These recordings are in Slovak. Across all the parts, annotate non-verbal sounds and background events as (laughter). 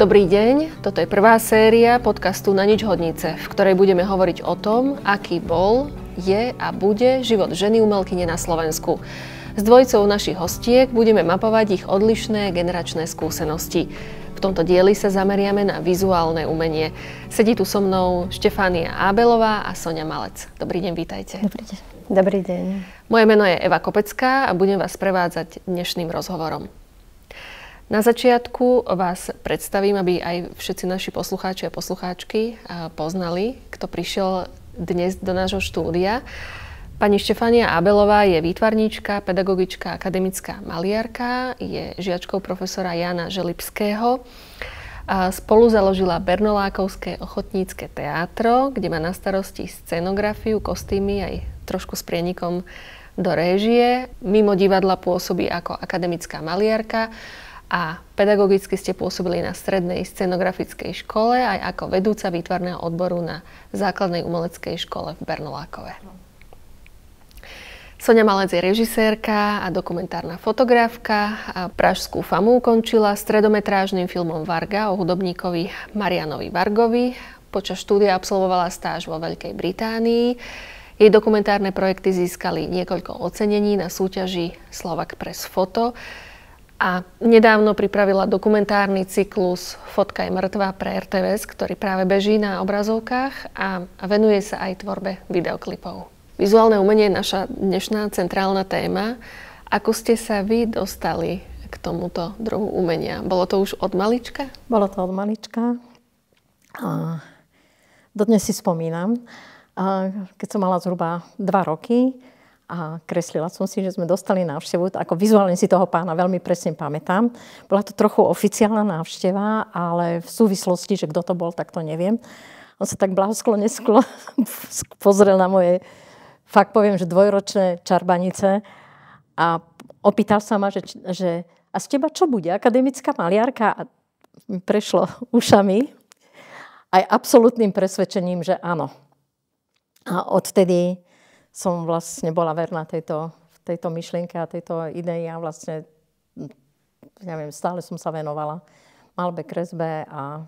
Dobrý deň, toto je prvá séria podcastu Na nič hodnice, v ktorej budeme hovoriť o tom, aký bol, je a bude život ženy umelkyne na Slovensku. S dvojicou našich hostiek budeme mapovať ich odlišné generačné skúsenosti. V tomto dieli sa zameriame na vizuálne umenie. Sedí tu so mnou Štefánia Ábelová a Sonia Malec. Dobrý deň, vítajte. Dobrý deň. Dobrý deň. Moje meno je Eva Kopecká a budem vás prevádzať dnešným rozhovorom. Na začiatku vás predstavím, aby aj všetci naši poslucháči a poslucháčky poznali, kto prišiel dnes do nášho štúdia. Pani Štefania Abelová je výtvarníčka, pedagogička, akademická maliarka, je žiačkou profesora Jana Želipského. A spolu založila Bernolákovské ochotnícke teatro kde má na starosti scenografiu, kostýmy aj trošku s prienikom do réžie. Mimo divadla pôsobí ako akademická maliarka a pedagogicky ste pôsobili na strednej scenografickej škole aj ako vedúca výtvarného odboru na základnej umeleckej škole v Bernolákove. Sonia Malec je režisérka a dokumentárna fotografka. A Pražskú famu ukončila stredometrážnym filmom Varga o hudobníkovi Marianovi Vargovi. Počas štúdia absolvovala stáž vo Veľkej Británii. Jej dokumentárne projekty získali niekoľko ocenení na súťaži Slovak Press Foto. A nedávno pripravila dokumentárny cyklus Fotka je mŕtva pre RTVS, ktorý práve beží na obrazovkách a, venuje sa aj tvorbe videoklipov. Vizuálne umenie je naša dnešná centrálna téma. Ako ste sa vy dostali k tomuto druhu umenia? Bolo to už od malička? Bolo to od malička. A dodnes si spomínam, a keď som mala zhruba dva roky, a kreslila som si, že sme dostali návštevu. Ako vizuálne si toho pána veľmi presne pamätám. Bola to trochu oficiálna návšteva, ale v súvislosti, že kto to bol, tak to neviem. On sa tak nesklo, (laughs) pozrel na moje, fakt poviem, že dvojročné čarbanice a opýtal sa ma, že, že a z teba čo bude? Akademická maliarka? A prešlo (laughs) ušami aj absolútnym presvedčením, že áno. A odtedy som vlastne bola verná tejto, tejto myšlienke a tejto idei a vlastne, neviem, stále som sa venovala malbe, kresbe a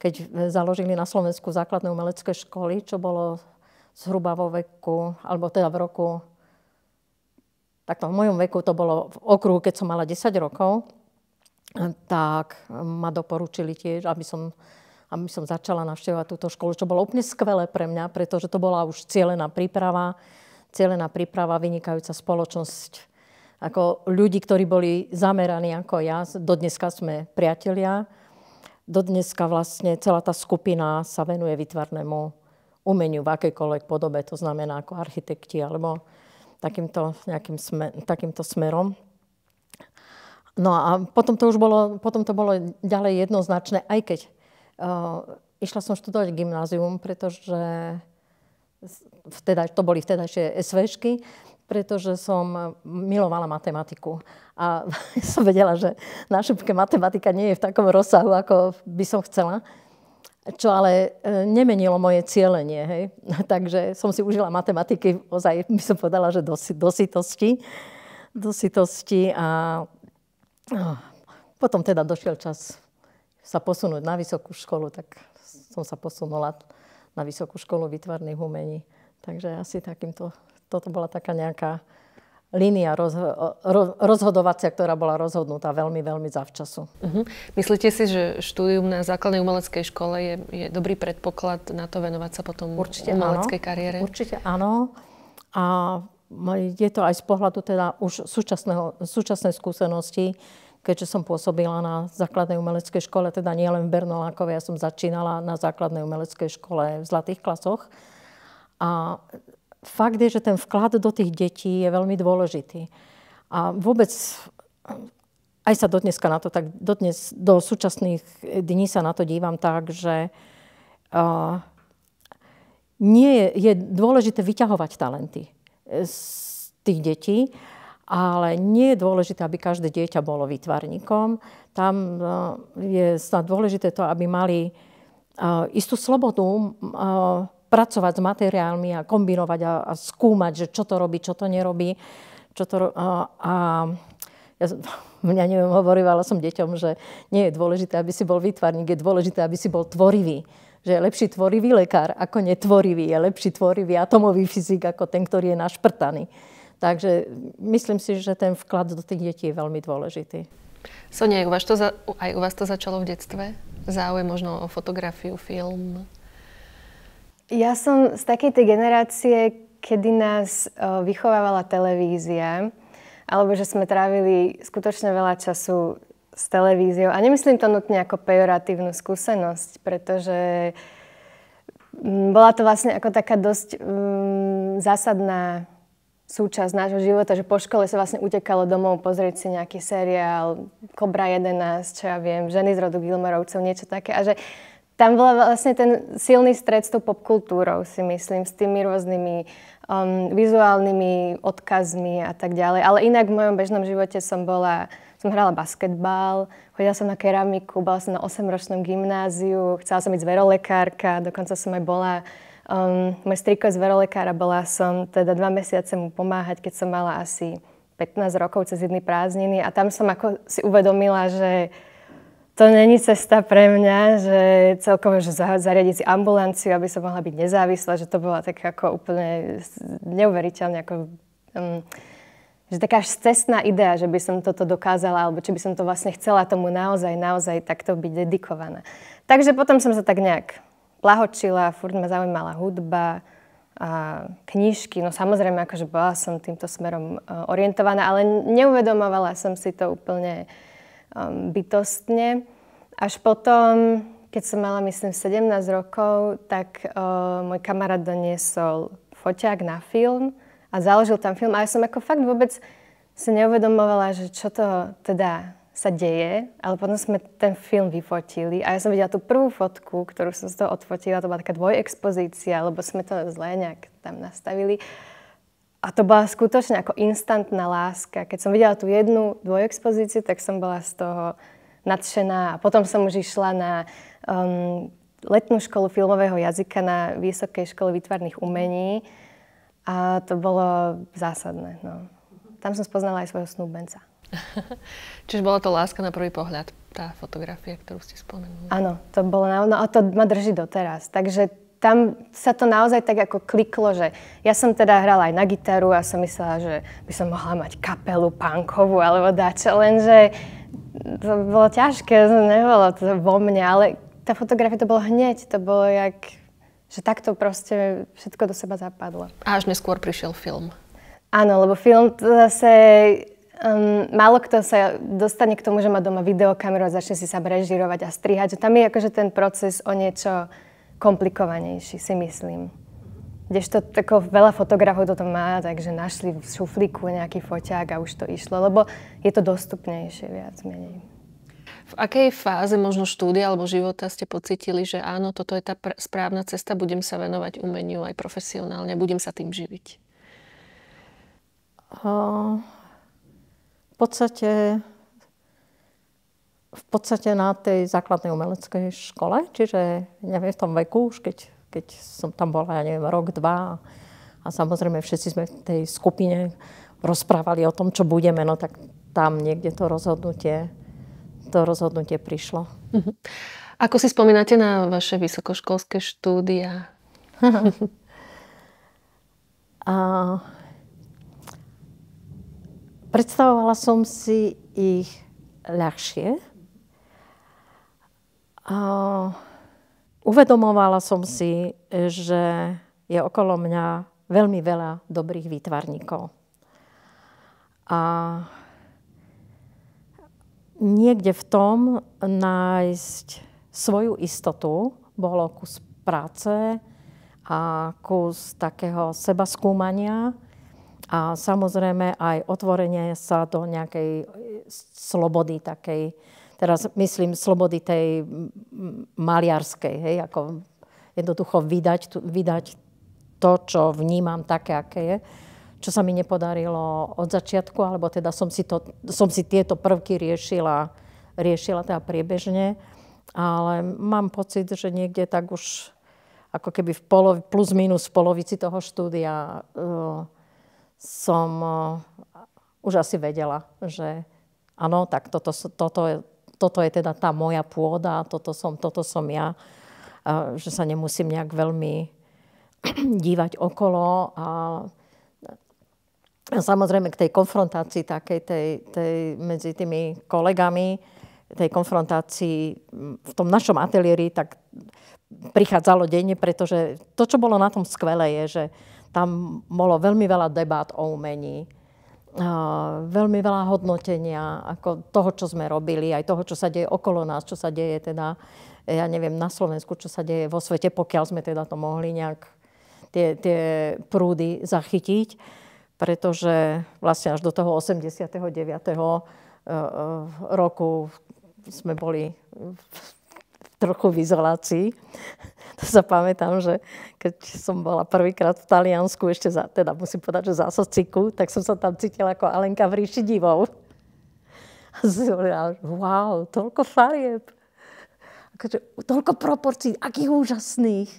keď založili na Slovensku základné umelecké školy, čo bolo zhruba vo veku, alebo teda v roku, takto v mojom veku to bolo v okruhu, keď som mala 10 rokov, tak ma doporučili tiež, aby som a my som začala navštevovať túto školu, čo bolo úplne skvelé pre mňa, pretože to bola už cieľená príprava, cieľená príprava, vynikajúca spoločnosť ako ľudí, ktorí boli zameraní ako ja. Dodneska sme priatelia. Dodneska vlastne celá tá skupina sa venuje vytvarnému umeniu v akejkoľvek podobe, to znamená ako architekti alebo takýmto, nejakým smer, takýmto smerom. No a potom to už bolo, potom to bolo ďalej jednoznačné, aj keď Eh, išla som študovať gymnázium, pretože vtedaj, to boli vtedajšie SVŠky, pretože som milovala matematiku. A (laughs) som vedela, že na šupke matematika nie je v takom rozsahu, ako by som chcela. Čo ale eh, nemenilo moje cieľenie. Hej? (laughs) Takže som si užila matematiky, ozaj by som povedala, že dositosti do a oh, potom teda došiel čas sa posunúť na vysokú školu, tak som sa posunula na vysokú školu výtvarných umení. Takže asi takýmto, toto bola taká nejaká línia rozho- rozhodovacia, ktorá bola rozhodnutá veľmi, veľmi zavčasu. Uh-huh. Myslíte si, že štúdium na základnej umeleckej škole je, je dobrý predpoklad na to venovať sa potom Určite umeleckej áno. kariére? Určite áno. A je to aj z pohľadu teda už súčasného, súčasnej skúsenosti, keďže som pôsobila na základnej umeleckej škole, teda nie len v Bernolákovej, ja som začínala na základnej umeleckej škole v zlatých klasoch. A fakt je, že ten vklad do tých detí je veľmi dôležitý. A vôbec aj sa dodneska na to tak, dodnes, do súčasných dní sa na to dívam tak, že uh, nie je, je dôležité vyťahovať talenty z tých detí ale nie je dôležité, aby každé dieťa bolo výtvarníkom. Tam eh, je snad dôležité to, aby mali eh, istú slobodu eh, pracovať s materiálmi a kombinovať a skúmať, že čo to robí, čo to nerobí. Čo to, a ja, (laughs) mňa neviem, hovorila som deťom, že nie je dôležité, aby si bol výtvarník, je dôležité, aby si bol tvorivý že je lepší tvorivý lekár ako netvorivý, je lepší tvorivý atomový fyzik ako ten, ktorý je našprtaný. Takže myslím si, že ten vklad do tých detí je veľmi dôležitý. Sonia, aj u vás to, za, aj u vás to začalo v detstve? Záujem možno o fotografiu, film? Ja som z takej tej generácie, kedy nás o, e, vychovávala televízia, alebo že sme trávili skutočne veľa času s televíziou. A nemyslím to nutne ako pejoratívnu skúsenosť, pretože bola to vlastne ako taká dosť um, zásadná súčasť nášho života, že po škole sa vlastne utekalo domov pozrieť si nejaký seriál, Kobra 11, čo ja viem, ženy z rodu Gilmerovcov, niečo také. A že tam bola vlastne ten silný stred s tou popkultúrou, si myslím, s tými rôznymi um, vizuálnymi odkazmi a tak ďalej. Ale inak v mojom bežnom živote som bola, som hrala basketbal, chodila som na keramiku, bola som na 8-ročnom gymnáziu, chcela som byť zverolekárka, dokonca som aj bola Um, môj striko je z verolekára, bola som teda dva mesiace mu pomáhať, keď som mala asi 15 rokov cez jedny prázdniny a tam som ako si uvedomila, že to není cesta pre mňa, že celkovo že zariadiť si ambulanciu, aby som mohla byť nezávislá, že to bola tak ako úplne neuveriteľne ako, um, že taká až cestná idea, že by som toto dokázala, alebo či by som to vlastne chcela tomu naozaj, naozaj takto byť dedikovaná. Takže potom som sa tak nejak plahočila, furt ma zaujímala hudba, a knižky, no samozrejme, akože bola som týmto smerom e, orientovaná, ale neuvedomovala som si to úplne um, bytostne. Až potom, keď som mala, myslím, 17 rokov, tak uh, môj kamarát doniesol foťák na film a založil tam film. A ja som ako fakt vôbec si neuvedomovala, že čo to teda sa deje, ale potom sme ten film vyfotili a ja som videla tú prvú fotku, ktorú som z toho odfotila, to bola taká dvojexpozícia, lebo sme to zle nejak tam nastavili. A to bola skutočne ako instantná láska. Keď som videla tú jednu dvojexpozíciu, tak som bola z toho nadšená a potom som už išla na um, letnú školu filmového jazyka na Vysokej škole výtvarných umení a to bolo zásadné. No. Tam som spoznala aj svojho snúbenca. (laughs) Čiže bola to láska na prvý pohľad, tá fotografia, ktorú ste spomenuli. Áno, to bolo na, no a to ma drží doteraz. Takže tam sa to naozaj tak ako kliklo, že ja som teda hrala aj na gitaru a som myslela, že by som mohla mať kapelu punkovú alebo dačo, lenže to bolo ťažké, nebolo to vo mne, ale tá fotografia to bolo hneď, to bolo jak, že takto proste všetko do seba zapadlo. A až neskôr prišiel film. Áno, lebo film zase Um, málo kto sa dostane k tomu, že má doma videokameru a začne si sa režirovať a strihať. Tam je akože ten proces o niečo komplikovanejší, si myslím. Kdežto tako veľa fotografov toto má, takže našli v šuflíku nejaký foťák a už to išlo, lebo je to dostupnejšie viac menej. V akej fáze možno štúdia alebo života ste pocitili, že áno, toto je tá pr- správna cesta, budem sa venovať umeniu aj profesionálne, budem sa tým živiť? Uh v podstate, v podstate na tej základnej umeleckej škole, čiže neviem, v tom veku, už keď, keď som tam bola, ja neviem, rok, dva a samozrejme všetci sme v tej skupine rozprávali o tom, čo budeme, no tak tam niekde to rozhodnutie, to rozhodnutie prišlo. Mhm. Ako si spomínate na vaše vysokoškolské štúdia? (laughs) a Predstavovala som si ich ľahšie. A uvedomovala som si, že je okolo mňa veľmi veľa dobrých výtvarníkov. A niekde v tom nájsť svoju istotu bolo kus práce a kus takého seba skúmania, a samozrejme aj otvorenie sa do nejakej e, slobody takej, teraz myslím slobody tej maliarskej, hej, ako jednoducho vydať, vydať to, čo vnímam také, aké je čo sa mi nepodarilo od začiatku, alebo teda som si, to, som si tieto prvky riešila, riešila teda priebežne, ale mám pocit, že niekde tak už ako keby v polovi, plus minus v polovici toho štúdia uh, som eh, už asi vedela, že áno, tak toto, toto, toto je teda tá moja pôda, toto som, toto som ja, že sa nemusím nejak veľmi (clears throat) dívať okolo a samozrejme k tej konfrontácii takej tej, tej medzi tými kolegami, tej konfrontácii v tom našom ateliéri, tak prichádzalo denne, pretože to, čo bolo na tom skvelé, je, že tam bolo veľmi veľa debát o umení, veľmi veľa hodnotenia ako toho, čo sme robili, aj toho, čo sa deje okolo nás, čo sa deje teda, ja neviem, na Slovensku, čo sa deje vo svete, pokiaľ sme teda to mohli nejak tie, tie prúdy zachytiť, pretože vlastne až do toho 89. E, e, roku sme boli trochu v izolácii. (laughs) To sa pamätám, že keď som bola prvýkrát v Taliansku, ešte za, teda musím povedať, že za sociku, tak som sa tam cítila ako Alenka v ríši divov. (laughs) A som hovorila, wow, toľko farieb, akože, toľko proporcií, akých úžasných.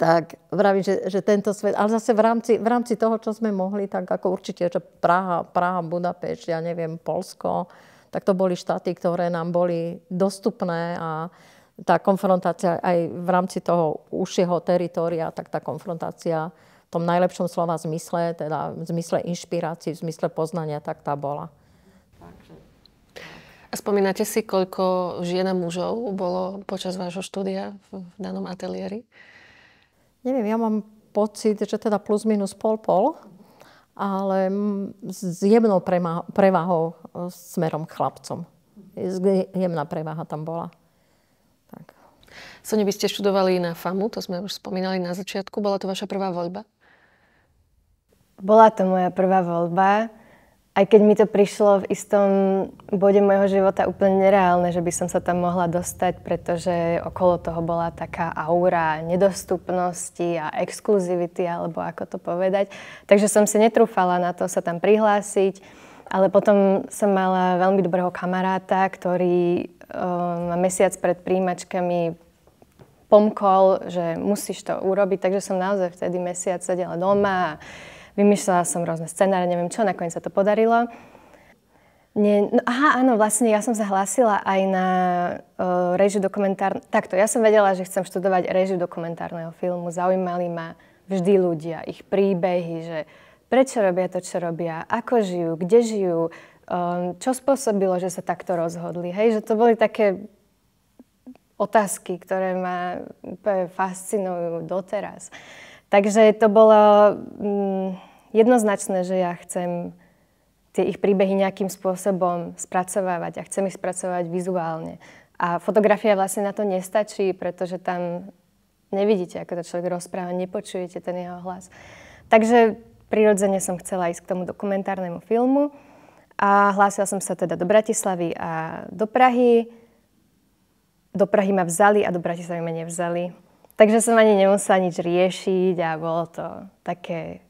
Tak vravím, že, že tento svet, ale zase v rámci, v rámci toho, čo sme mohli, tak ako určite, že Praha, Praha, Budapešť, ja neviem, Polsko, tak to boli štáty, ktoré nám boli dostupné a tá konfrontácia aj v rámci toho užšieho teritória, tak tá konfrontácia v tom najlepšom slova zmysle, teda v zmysle inšpirácií, v zmysle poznania, tak tá bola. A spomínate si, koľko žien a mužov bolo počas vášho štúdia v, v danom ateliéri? Neviem, ja mám pocit, že teda plus minus pol pol ale s jemnou prevahou e, smerom k chlapcom. Jemná prevaha tam bola. Tak. Sonia, vy ste študovali na FAMu, to sme už spomínali na začiatku. Bola to vaša prvá voľba? Bola to moja prvá voľba aj keď mi to prišlo v istom bode môjho života úplne nereálne, že by som sa tam mohla dostať, pretože okolo toho bola taká aura nedostupnosti a exkluzivity, alebo ako to povedať. Takže som si netrúfala na to sa tam prihlásiť, ale potom som mala veľmi dobrého kamaráta, ktorý um, mesiac pred príjimačkami pomkol, že musíš to urobiť, takže som naozaj vtedy mesiac sedela doma a Vymýšľala som rôzne scenáre, neviem čo, nakoniec sa to podarilo. Nie, no, aha, áno, vlastne ja som sa hlásila aj na uh, režiu dokumentárneho... Takto, ja som vedela, že chcem študovať režiu dokumentárneho filmu. Zaujímali ma vždy ľudia, ich príbehy, že prečo robia to, čo robia, ako žijú, kde žijú, um, čo spôsobilo, že sa takto rozhodli. Hej, že to boli také otázky, ktoré ma úplne fascinujú doteraz. Uh, Takže to bolo mm, jednoznačné, že ja chcem tie ich príbehy nejakým spôsobom spracovávať a chcem ich spracovať vizuálne. A fotografia vlastne na to nestačí, pretože tam nevidíte, ako to človek rozpráva, nepočujete ten jeho hlas. Takže prirodzene som chcela ísť k tomu dokumentárnemu filmu a hlásila som sa teda do Bratislavy a do Prahy. Do Prahy ma vzali a do Bratislavy ma nevzali. Takže som ani nemusela nič riešiť a bolo to také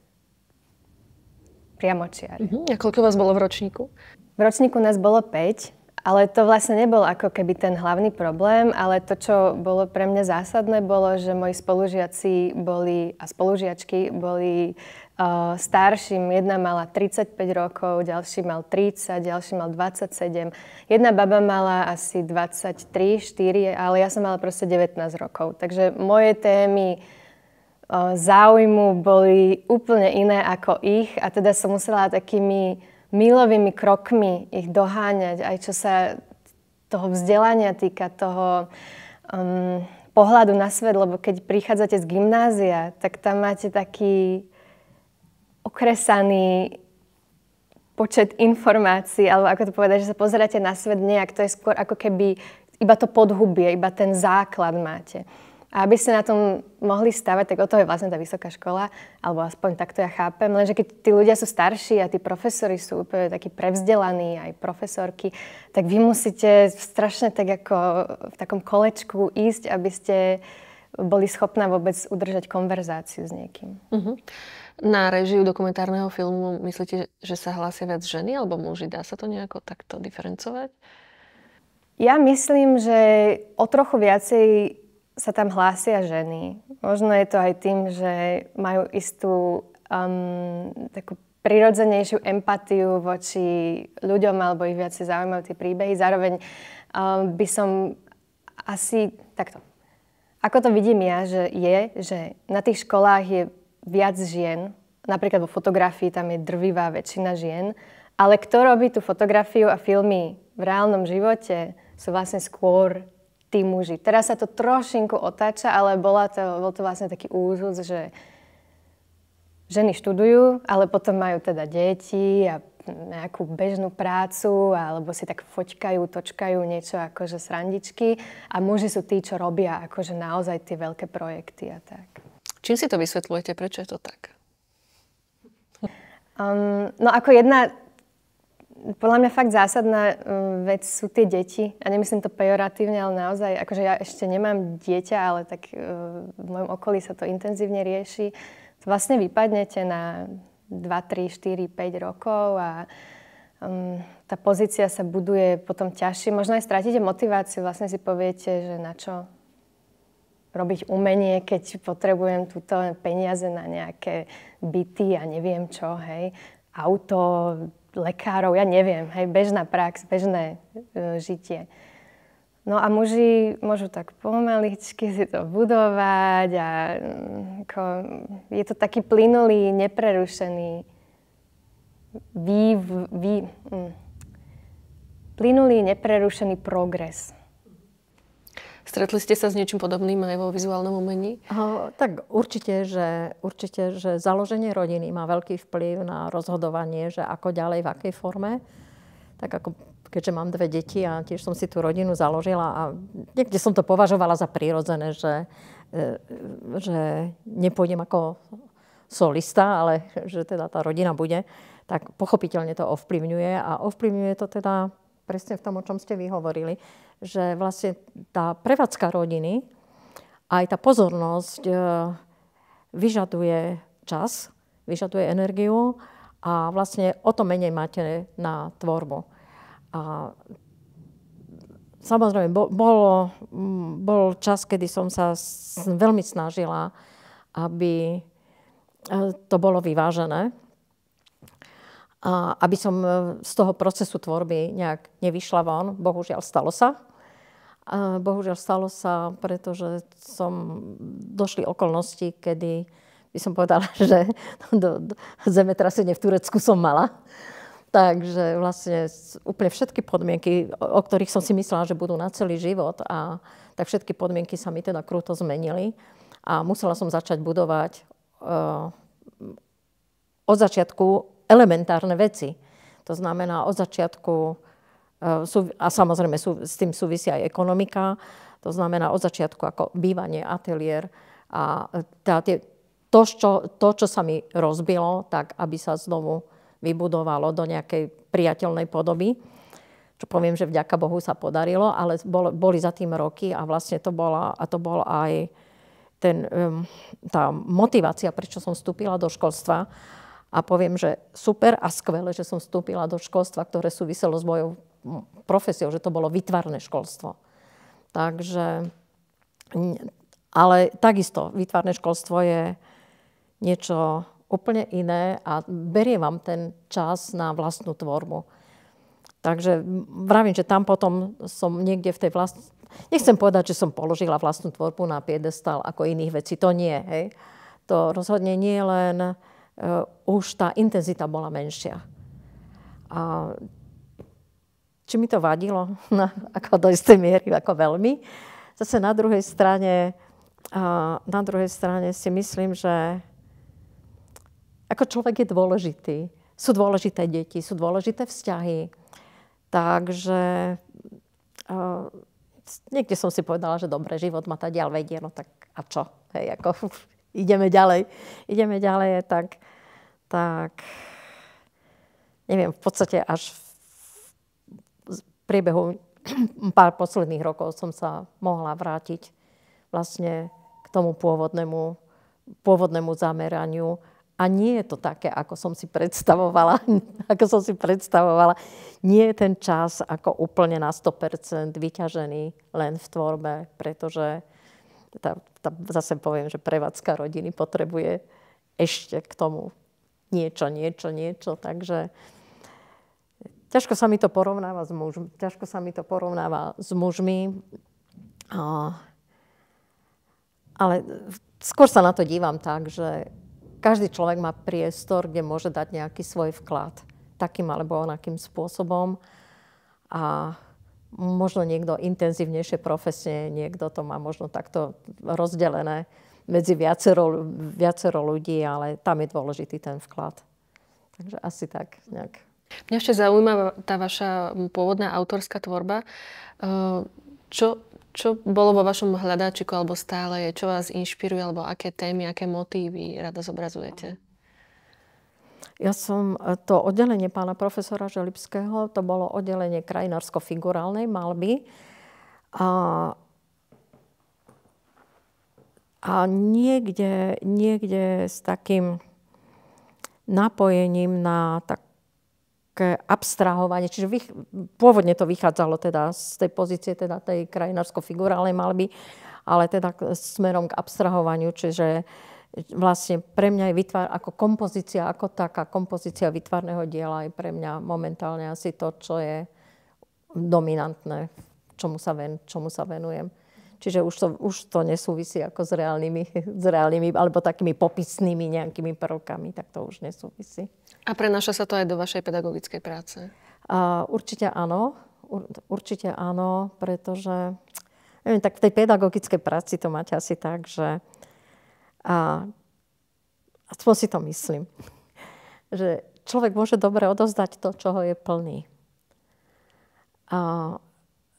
priamočiare. Uh-huh. A koľko vás bolo v ročníku? V ročníku nás bolo 5, ale to vlastne nebol ako keby ten hlavný problém, ale to, čo bolo pre mňa zásadné, bolo, že moji spolužiaci boli a spolužiačky boli Eh, starším. Jedna mala 35 rokov, ďalší mal 30, ďalší mal 27. Jedna baba mala asi 23, 4, ale ja som mala proste 19 rokov. Takže moje témy eh, záujmu boli úplne iné ako ich a teda som musela takými milovými krokmi ich doháňať, aj čo sa toho vzdelania týka, toho um, pohľadu na svet, lebo keď prichádzate z gymnázia, tak tam máte taký okresaný počet informácií, alebo ako to povedať, že sa pozeráte na svet nejak, to je skôr ako keby iba to podhubie, iba ten základ máte. A aby ste na tom mohli stavať, tak o to je vlastne tá vysoká škola, alebo aspoň takto ja chápem. Lenže keď tí ľudia sú starší a tí profesori sú úplne takí prevzdelaní, aj profesorky, tak vy musíte strašne tak ako v takom kolečku ísť, aby ste boli schopná vôbec udržať konverzáciu s niekým. Uh-huh. Na režiu dokumentárneho filmu myslíte, že sa hlásia viac ženy alebo muži? Dá sa to nejako takto diferencovať? Ja myslím, že o trochu viacej sa tam hlásia ženy. Možno je to aj tým, že majú istú um, takú prirodzenejšiu empatiu voči ľuďom alebo ich viacej zaujímajú tie príbehy. Zároveň um, by som asi takto. Ako to vidím ja, že je, že na tých školách je viac žien. Napríklad vo fotografii tam je drvivá väčšina žien. Ale kto robí tú fotografiu a filmy v reálnom živote, sú vlastne skôr tí muži. Teraz sa to trošinku otáča, ale bola to, bol to vlastne taký úzus, že ženy študujú, ale potom majú teda deti a nejakú bežnú prácu alebo si tak foťkajú, točkajú niečo akože srandičky a muži sú tí, čo robia akože naozaj tie veľké projekty a tak. Čím si to vysvetľujete? Prečo je to tak? Um, no ako jedna podľa mňa fakt zásadná um, vec sú tie deti. a nemyslím to pejoratívne, ale naozaj, akože ja ešte nemám dieťa, ale tak uh, v mojom okolí sa to intenzívne rieši. Vlastne vypadnete na 2, 3, 4, 5 rokov a um, tá pozícia sa buduje potom ťažšie. Možno aj stratíte motiváciu, vlastne si poviete, že na čo robiť umenie, keď potrebujem túto peniaze na nejaké byty a neviem čo, hej, auto, lekárov, ja neviem, hej, bežná prax, bežné e, žitie. No a muži môžu tak pomaličky si to budovať a mm, ako, je to taký plynulý, neprerušený vý, vý, mm, plynulý, neprerušený progres. Stretli ste sa s niečím podobným aj vo vizuálnom umení? O, tak určite že, určite, že založenie rodiny má veľký vplyv na rozhodovanie, že ako ďalej, v akej forme. Tak ako keďže mám dve deti a tiež som si tú rodinu založila a niekde som to považovala za prírodzené, že, e, že nepôjdem ako solista, ale že teda tá rodina bude, tak pochopiteľne to ovplyvňuje a ovplyvňuje to teda presne v tom, o čom ste vy hovorili, že vlastne tá prevádzka rodiny, aj tá pozornosť e, vyžaduje čas, vyžaduje energiu a vlastne o to menej máte na tvorbu. A samozrejme, bol, bol čas, kedy som sa veľmi snažila, aby e, to bolo vyvážené. A aby som e, z toho procesu tvorby nejak nevyšla von. Bohužiaľ, stalo sa. Bohužiaľ stalo sa, pretože som, došli okolnosti, kedy by som povedala, (laughs) že do, do, zemetrasenie v Turecku som mala. Takže vlastne úplne všetky podmienky, o, o ktorých som si myslela, že budú na celý život, a tak všetky podmienky sa mi teda krúto zmenili. A musela som začať budovať uh, od začiatku elementárne veci. To znamená od začiatku Eh, a samozrejme s tým súvisí aj ekonomika, to znamená od začiatku ako bývanie, ateliér a eh, tá, tie, to, čo, to, čo sa mi rozbilo, tak aby sa znovu vybudovalo do nejakej priateľnej podoby. Čo poviem, že vďaka Bohu sa podarilo, ale bol, boli za tým roky a vlastne to, bola, a to bol aj ten, tá motivácia, prečo som vstúpila do školstva. A poviem, že super a skvelé, že som vstúpila do školstva, ktoré súviselo s mojou profesiou, že to bolo vytvarné školstvo. Takže, ale takisto, vytvarné školstvo je niečo úplne iné a berie vám ten čas na vlastnú tvorbu. Takže vravím, že tam potom som niekde v tej vlast... Nechcem povedať, že som položila vlastnú tvorbu na piedestal ako iných vecí. To nie, hej. To rozhodne nie, len uh, už tá intenzita bola menšia. A či mi to vadilo? (laughs) No, ako do istej miery, ako veľmi. Zase na druhej strane, na druhej strane si myslím, že ako človek je dôležitý. Sú dôležité deti, sú dôležité vzťahy. Takže niekde som si povedala, že dobre, život ma tá ďal vedie, no tak a čo? Hej, ako (laughs) ideme ďalej, ideme ďalej, tak, tak neviem, v podstate až v priebehu (clears throat) pár posledných rokov som sa mohla vrátiť vlastne k tomu pôvodnému, pôvodnému zameraniu. A nie je to také, ako som si predstavovala. (laughs) ako som si predstavovala. Nie je ten čas ako úplne na 100% vyťažený len v tvorbe, pretože tá, tá, zase poviem, že prevádzka rodiny potrebuje ešte k tomu niečo, niečo, niečo. Takže Ťažko sa mi to porovnáva s mužmi. Ťažko sa mi to porovnáva s mužmi. Ale skôr sa na to dívam tak, že každý človek má priestor, kde môže dať nejaký svoj vklad takým alebo onakým spôsobom. A možno niekto intenzívnejšie profesne, niekto to má možno takto rozdelené medzi viacero, viacero ľudí, ale tam je dôležitý ten vklad. Takže asi tak nejak. Mňa ešte zaujíma tá vaša pôvodná autorská tvorba. Ehm, čo, čo bolo vo vašom hľadáčiku alebo stále je? Čo vás inšpiruje alebo aké témy, aké motívy rada zobrazujete? Ja som e, to oddelenie pána profesora Želipského, to bolo oddelenie krajinársko-figurálnej malby. A, a niekde, niekde s takým napojením na tak, abstrahovanie. Čiže vych, pôvodne to vychádzalo teda z tej pozície teda tej krajinársko-figurálnej malby, ale teda smerom k abstrahovaniu, čiže vlastne pre mňa je vytvár, ako kompozícia, ako taká kompozícia vytvarného diela je pre mňa momentálne asi to, čo je dominantné, čomu sa, ven, čomu sa venujem. Čiže už to, už to nesúvisí ako s reálnymi, s reálnymi alebo takými popisnými nejakými prvkami, tak to už nesúvisí. A prenáša sa to aj do vašej pedagogickej práce? Uh, určite áno. Ur, určite áno, pretože neviem, tak v tej pedagogickej práci to máte asi tak, že a, aspoň si to myslím, (laughs) že človek môže dobre odozdať to, čo ho je plný. A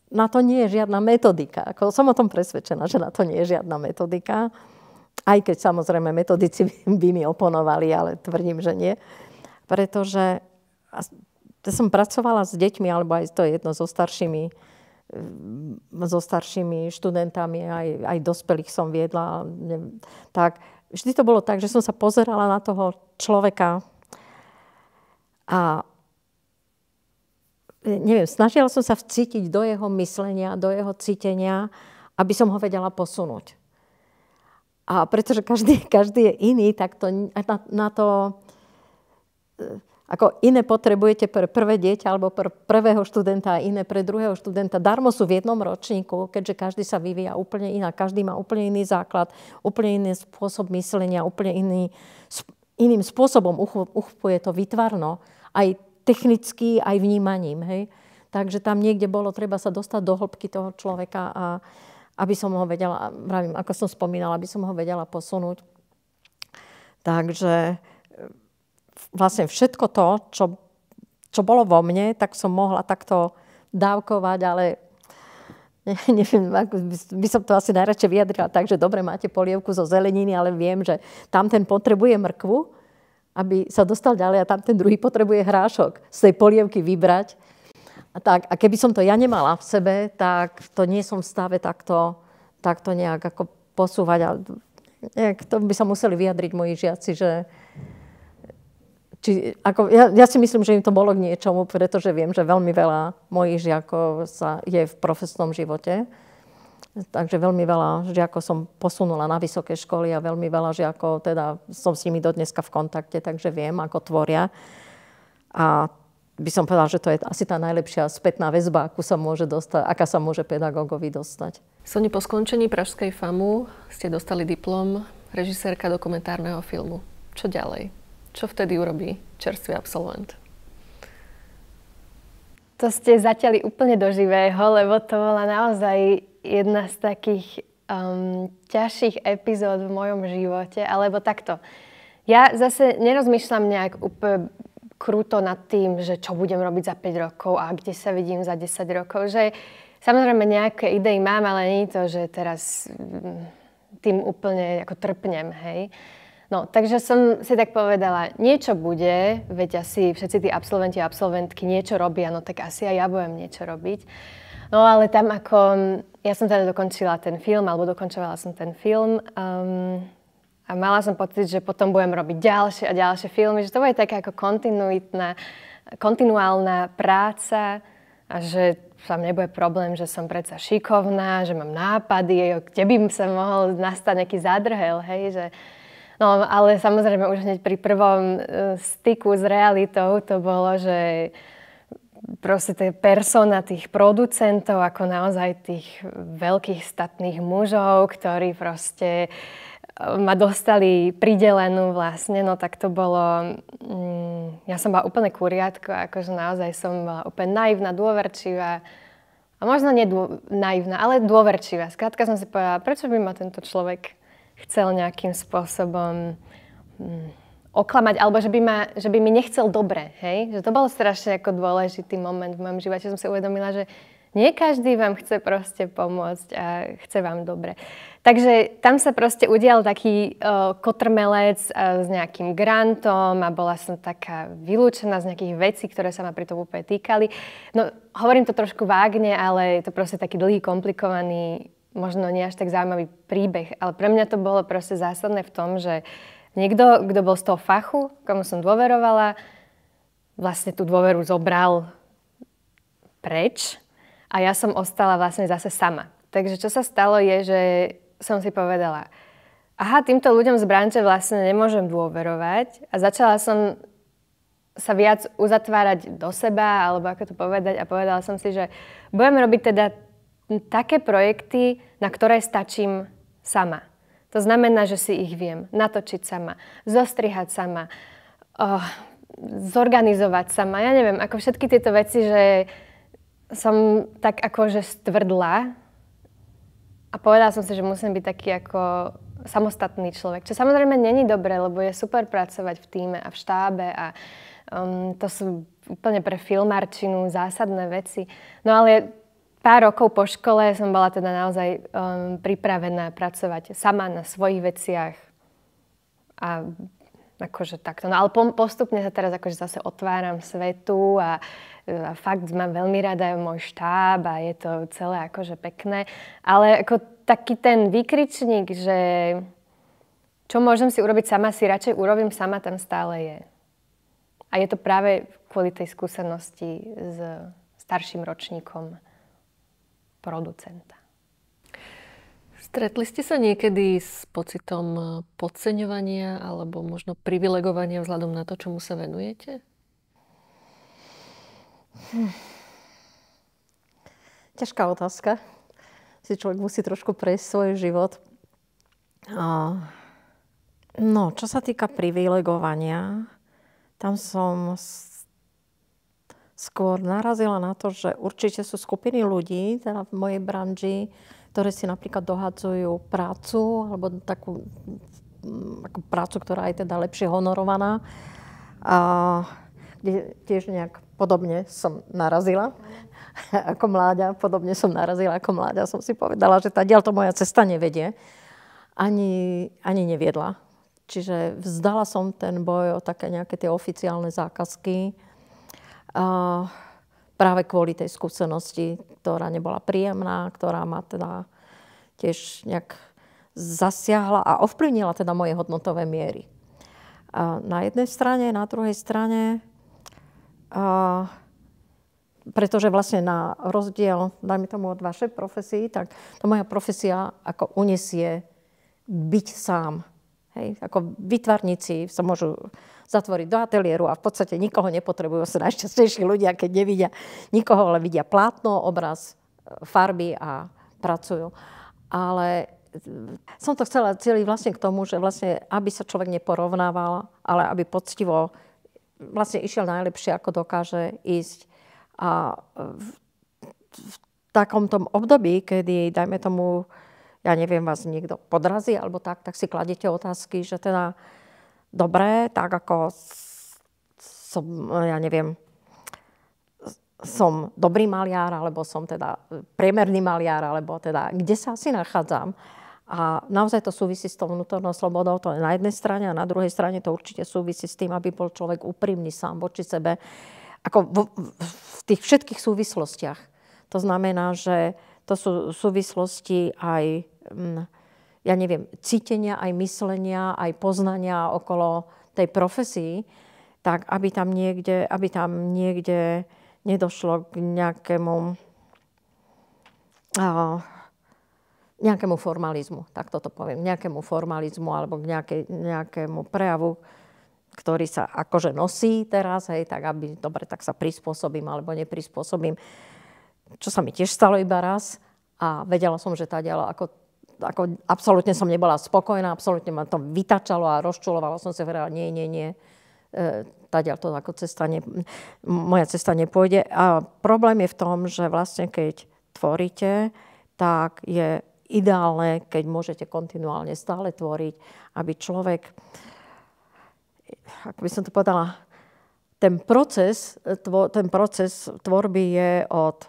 na to nie je žiadna metodika. Ako som o tom presvedčená, že na to nie je žiadna metodika. Aj keď samozrejme metodici (laughs) by mi oponovali, ale tvrdím, že nie. Uh, pretože ja som pracovala s deťmi, alebo aj to je jedno, so staršími, mm, so staršími študentami, aj, aj dospelých som viedla. Ne, tak, vždy to bolo tak, že som sa pozerala na toho človeka a e, neviem, snažila som sa vcítiť do jeho myslenia, do jeho cítenia, aby som ho vedela posunúť. A pretože každý, (laughs) každý je iný, tak to, na, na to E, ako iné potrebujete pre prvé dieťa alebo pre prvého študenta a iné pre druhého študenta. Darmo sú v jednom ročníku, keďže každý sa vyvíja úplne inak. Každý má úplne iný základ, úplne iný spôsob myslenia, úplne iný, iným spôsobom uchopuje to vytvarno. Aj technicky, aj vnímaním. Hej? Takže tam niekde bolo treba sa dostať do hĺbky toho človeka a aby som ho vedela, pravím, ako som spomínala, aby som ho vedela posunúť. Takže vlastne všetko to, čo, čo bolo vo mne, tak som mohla takto dávkovať, ale (laughs) ne, neviem, by som to asi najradšej vyjadrila tak, že dobre, máte polievku zo zeleniny, ale viem, že tamten potrebuje mrkvu, aby sa dostal ďalej a tamten druhý potrebuje hrášok z tej polievky vybrať. A, tak, a keby som to ja nemala v sebe, tak to nie som v stave takto, takto nejak ako posúvať. A nejak to by sa museli vyjadriť moji žiaci, že, či, ako, ja, ja si myslím, že im to bolo k niečomu, pretože viem, že veľmi veľa mojich žiakov sa je v profesnom živote. Takže veľmi veľa žiakov som posunula na vysoké školy a veľmi veľa žiakov, teda som s nimi dodneska v kontakte, takže viem, ako tvoria. A by som povedala, že to je asi tá najlepšia spätná väzba, akú sa môže dostať, aká sa môže pedagógovi dostať. Soni, po skončení Pražskej FAMu ste dostali diplom režisérka dokumentárneho filmu. Čo ďalej? Čo vtedy urobí čerstvý absolvent? To ste zaťali úplne do živého, lebo to bola naozaj jedna z takých um, ťažších epizód v mojom živote. Alebo takto. Ja zase nerozmýšľam nejak úplne krúto nad tým, že čo budem robiť za 5 rokov a kde sa vidím za 10 rokov. Že samozrejme nejaké idei mám, ale nie je to, že teraz mm, tým úplne ako trpnem, hej. Uh, No, takže som si tak povedala, niečo bude, veď asi všetci tí absolventi a absolventky niečo robia, no tak asi aj ja budem niečo robiť. No ale tam ako, ja som teda dokončila ten film, alebo dokončovala som ten film um, a mala som pocit, že potom budem robiť ďalšie a ďalšie filmy, že to bude taká ako kontinuitná, kontinuálna práca a že tam nebude problém, že som predsa šikovná, že mám nápady, kde by sa mohol nastať nejaký zadrhel, hej, že No ale samozrejme už hneď pri prvom e, styku s realitou to bolo, že proste tie persona tých producentov, ako naozaj tých veľkých statných mužov, ktorí proste e, ma dostali pridelenú vlastne, no tak to bolo, mm, ja som bola úplne kuriatko, akože naozaj som bola úplne naivná, dôverčivá, a možno nie dô, naivná, ale dôverčivá. Skrátka som si povedala, prečo by ma tento človek chcel nejakým spôsobom mm, oklamať, alebo že by, ma, že by mi nechcel dobre, hej? Že to bol strašne ako dôležitý moment v mojom živote, som si uvedomila, že nie každý vám chce proste pomôcť a chce vám dobre. Takže tam sa proste udial taký uh, kotrmelec uh, s nejakým grantom a bola som taká vylúčená z nejakých vecí, ktoré sa ma pri tom úplne týkali. No, hovorím to trošku vágne, ale je to proste taký dlhý, komplikovaný možno nie až tak zaujímavý príbeh, ale pre mňa to bolo proste zásadné v tom, že niekto, kto bol z toho fachu, komu som dôverovala, vlastne tú dôveru zobral preč a ja som ostala vlastne zase sama. Takže čo sa stalo je, že som si povedala, aha, týmto ľuďom z branče vlastne nemôžem dôverovať a začala som sa viac uzatvárať do seba, alebo ako to povedať, a povedala som si, že budem robiť teda také projekty, na ktoré stačím sama. To znamená, že si ich viem natočiť sama, zostrihať sama, oh, zorganizovať sama. Ja neviem, ako všetky tieto veci, že som tak akože stvrdla a povedala som si, že musím byť taký ako samostatný človek. Čo samozrejme není dobré, lebo je super pracovať v týme a v štábe a um, to sú úplne pre filmárčinu zásadné veci. No ale pár rokov po škole som bola teda naozaj um, pripravená pracovať sama na svojich veciach a akože takto. No ale postupne sa teraz akože zase otváram svetu a, a fakt mám veľmi rada môj štáb a je to celé akože pekné. Ale ako taký ten vykričník, že čo môžem si urobiť sama, si radšej urobím sama, tam stále je. A je to práve kvôli tej skúsenosti s starším ročníkom producenta. Stretli ste sa niekedy s pocitom eh, podceňovania alebo možno privilegovania vzhľadom na to, čomu sa venujete? Hm. Ťažká otázka. Si človek musí trošku prejsť svoj život. No, čo sa týka privilegovania, tam som skôr narazila na to, že určite sú skupiny ľudí, teda v mojej branži, ktoré si napríklad dohadzujú prácu alebo takú mm, ako prácu, ktorá je teda lepšie honorovaná. A kde tiež nejak podobne som narazila (laughs) ako mláďa, podobne som narazila ako mláďa, som si povedala, že tá to moja cesta nevedie. Ani, ani neviedla. Čiže vzdala som ten boj o také nejaké tie oficiálne zákazky, práve kvôli tej skúsenosti, ktorá nebola príjemná, ktorá ma teda tiež nejak zasiahla a ovplyvnila teda moje hodnotové miery. Na jednej strane, na druhej strane, pretože vlastne na rozdiel, dajme tomu od vašej profesii, tak to moja profesia ako unesie byť sám. Hej, ako vytvarníci sa môžu zatvoriť do ateliéru a v podstate nikoho nepotrebujú. Sú najšťastnejší ľudia, keď nevidia nikoho, ale vidia plátno, obraz, e, farby a pracujú. Ale e, som to chcela cieliť vlastne k tomu, že vlastne, aby sa človek neporovnával, ale aby poctivo vlastne išiel najlepšie, ako dokáže ísť. A e, v, v tom období, kedy, dajme tomu, ja neviem, vás niekto podrazí alebo tak, tak si kladete otázky, že teda dobré, tak ako som, ja neviem, som dobrý maliar, alebo som teda priemerný maliar, alebo teda kde sa asi nachádzam. A naozaj to súvisí s tou vnútornou slobodou, to je na jednej strane a na druhej strane to určite súvisí s tým, aby bol človek úprimný sám voči sebe, ako v, v tých všetkých súvislostiach. To znamená, že to sú súvislosti aj m, mm, ja neviem, cítenia, aj myslenia, aj poznania okolo tej profesii, tak aby tam niekde, aby tam niekde nedošlo k nejakému, uh, nejakému formalizmu, tak toto poviem, nejakému formalizmu alebo k nejakej, nejakému prejavu, ktorý sa akože nosí teraz, hej, tak aby, dobre, tak sa prispôsobím alebo neprispôsobím, čo sa mi tiež stalo iba raz a vedela som, že tá diala, ako ako absolútne som nebola spokojná, absolútne ma to vytačalo a rozčulovala som sa, hovorila, nie, nie, nie, e, to ako cesta, ne, moja cesta nepôjde. A problém je v tom, že vlastne keď tvoríte, tak je ideálne, keď môžete kontinuálne stále tvoriť, aby človek, ako by som to povedala, ten proces, e, ten proces tvorby je od e,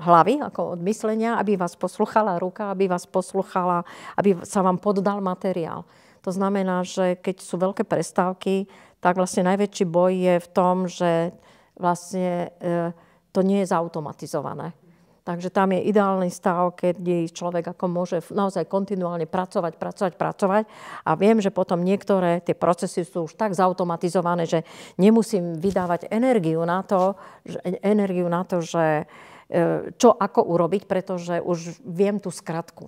hlavy, ako od myslenia, aby vás posluchala ruka, aby vás posluchala, aby sa vám poddal materiál. To znamená, že keď sú veľké prestávky, tak vlastne najväčší boj je v tom, že vlastne e, to nie je zautomatizované. Takže tam je ideálny stav, keď človek ako môže naozaj kontinuálne pracovať, pracovať, pracovať. A viem, že potom niektoré tie procesy sú už tak zautomatizované, že nemusím vydávať energiu na to, že, energiu na to, že E, čo ako urobiť, pretože už viem tú skratku.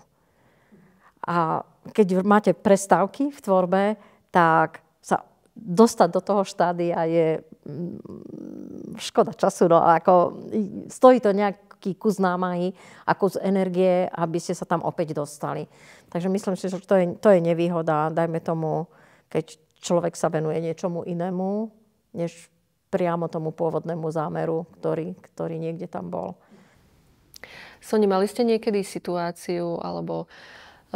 A keď máte prestávky v tvorbe, tak sa dostať do toho štádia je mm, škoda času. No, ako, stojí to nejaký kus námahy a kus energie, aby ste sa tam opäť dostali. Takže myslím si, že to je, to je nevýhoda. Dajme tomu, keď človek sa venuje niečomu inému, než priamo tomu pôvodnému zámeru, ktorý, ktorý niekde tam bol. Sonia, mali ste niekedy situáciu alebo e,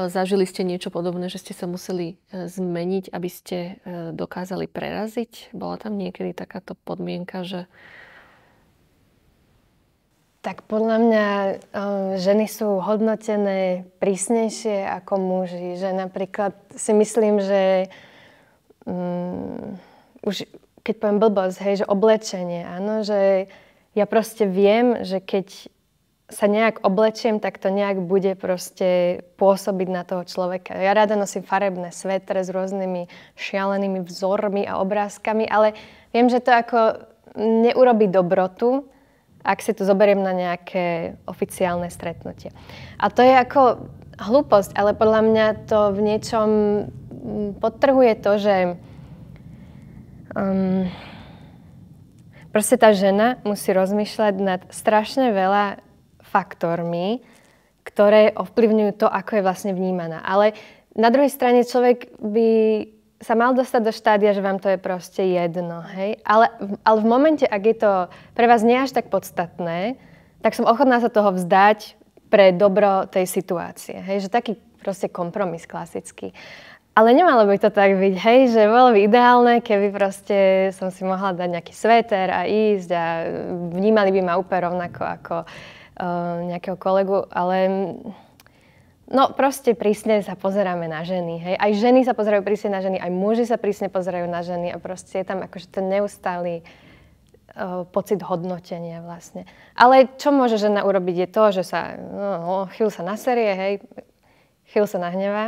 zažili ste niečo podobné, že ste sa museli e, zmeniť, aby ste e, dokázali preraziť? Bola tam niekedy takáto podmienka, že... Tak podľa mňa ženy sú hodnotené prísnejšie ako muži. Že napríklad si myslím, že um, už keď poviem blbosť, hej, že oblečenie, áno, že ja proste viem, že keď sa nejak oblečiem, tak to nejak bude proste pôsobiť na toho človeka. Ja rada nosím farebné svetre s rôznymi šialenými vzormi a obrázkami, ale viem, že to ako neurobi dobrotu, ak si to zoberiem na nejaké oficiálne stretnutie. A to je ako hlúposť, ale podľa mňa to v niečom mm, podtrhuje to, že um, proste tá žena musí rozmýšľať nad strašne veľa faktormi, ktoré ovplyvňujú to, ako je vlastne vnímaná. Ale na druhej strane človek by sa mal dostať do štádia, že vám to je proste jedno, hej? Ale, ale v momente, ak je to pre vás nie až tak podstatné, tak som ochotná sa toho vzdať pre dobro tej situácie, hej? Že taký proste kompromis klasický. Ale nemalo by to tak byť, hej, že bolo by ideálne, keby proste som si mohla dať nejaký sveter a ísť a vnímali by ma úplne rovnako ako Eh, nejakého kolegu, ale No proste prísne sa pozeráme na ženy, hej. Aj ženy sa pozerajú prísne na ženy, aj muži sa prísne pozerajú na ženy a proste je tam akože ten neustály eh, pocit hodnotenia vlastne. Ale čo môže žena urobiť je to, že sa, no, no chvíľu sa naserie, hej, chvíľu sa nahnevá,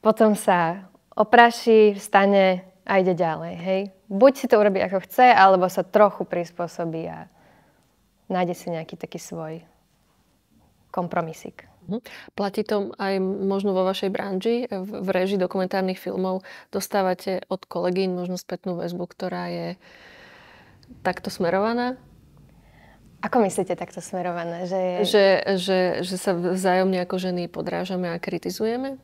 potom sa opraší, vstane a ide ďalej, hej. Buď si to urobí ako chce, alebo sa trochu prispôsobí a nájde si nejaký taký svoj kompromisik. Mhm. Platí to aj možno vo vašej branži, v režii dokumentárnych filmov dostávate od kolegyň možno spätnú väzbu, ktorá je takto smerovaná? Ako myslíte takto smerované? Že, je... že, že, že sa vzájomne ako ženy podrážame a kritizujeme?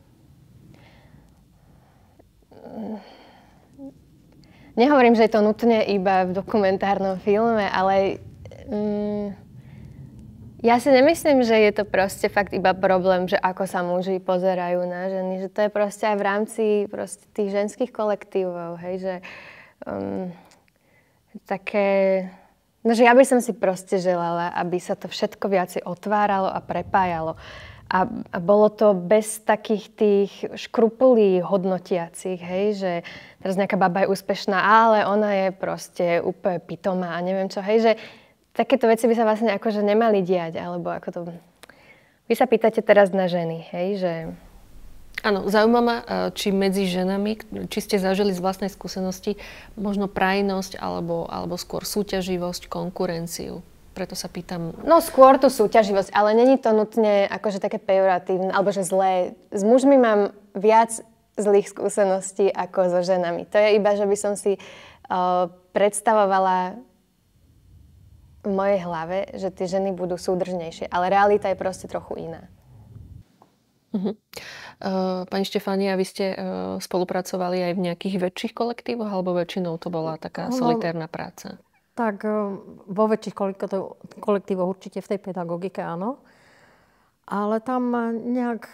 Nehovorím, že je to nutne iba v dokumentárnom filme, ale Mm, ja si nemyslím, že je to proste fakt iba problém, že ako sa muži pozerajú na ženy, že to je proste aj v rámci proste tých ženských kolektívov, hej, že um, také... No, že ja by som si proste želala, aby sa to všetko viacej otváralo a prepájalo. A, a bolo to bez takých tých škrupulí hodnotiacich, hej, že teraz nejaká baba je úspešná, ale ona je proste úplne pitomá a neviem čo, hej, že takéto veci by sa vlastne akože nemali diať, alebo ako to... Vy sa pýtate teraz na ženy, hej, že... Áno, zaujíma ma, e, či medzi ženami, či ste zažili z vlastnej skúsenosti možno prajnosť alebo, alebo skôr súťaživosť, konkurenciu preto sa pýtam. No skôr tú súťaživosť, ale není to nutne akože také pejoratívne, alebo že zlé. S mužmi mám viac zlých skúseností ako so ženami. To je iba, že by som si uh, predstavovala v mojej hlave, že tie ženy budú súdržnejšie, ale realita je proste trochu iná. Uh-huh. Uh, pani Štefánia, vy ste uh, spolupracovali aj v nejakých väčších kolektívoch, alebo väčšinou to bola taká no, solitárna práca? Tak uh, vo väčších kolektívoch určite v tej pedagogike áno, ale tam nejak,